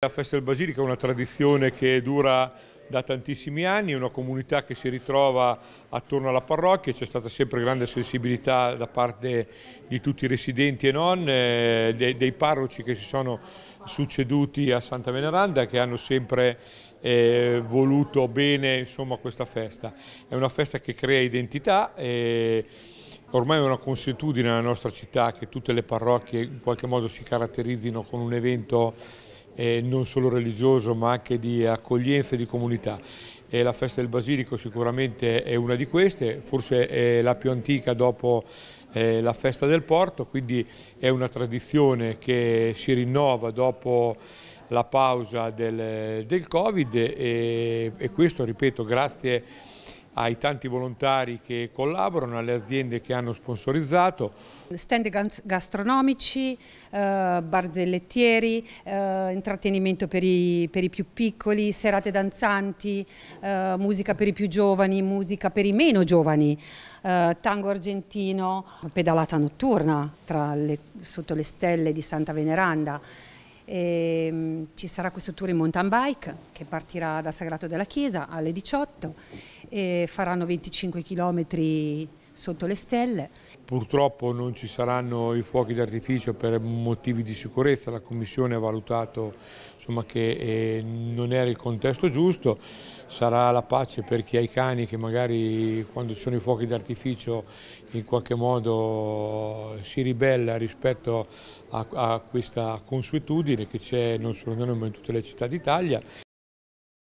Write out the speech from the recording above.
La festa del Basilica è una tradizione che dura da tantissimi anni, è una comunità che si ritrova attorno alla parrocchia, c'è stata sempre grande sensibilità da parte di tutti i residenti e non, eh, dei, dei parroci che si sono succeduti a Santa Veneranda che hanno sempre eh, voluto bene insomma, questa festa. È una festa che crea identità. Eh, Ormai è una consuetudine nella nostra città che tutte le parrocchie in qualche modo si caratterizzino con un evento eh, non solo religioso ma anche di accoglienza di comunità. E la festa del Basilico sicuramente è una di queste, forse è la più antica dopo eh, la festa del porto, quindi è una tradizione che si rinnova dopo la pausa del, del Covid e, e questo, ripeto, grazie ai tanti volontari che collaborano, alle aziende che hanno sponsorizzato. Stand gastronomici, eh, barzellettieri, eh, intrattenimento per i, per i, più piccoli, serate danzanti, eh, musica per i più giovani, musica per i meno giovani, eh, tango argentino, pedalata notturna le, sotto le stelle di Santa Veneranda. E, ehm, ci sarà questo tour in mountain bike che partirà da Sagrato della Chiesa alle 18, faranno 25 km sotto le stelle. Purtroppo non ci saranno i fuochi d'artificio per motivi di sicurezza, la Commissione ha valutato insomma, che eh, non era il contesto giusto, sarà la pace per chi ha i cani che magari quando ci sono i fuochi d'artificio in qualche modo si ribella rispetto a, a questa consuetudine che c'è non solo da noi ma in tutte le città d'Italia.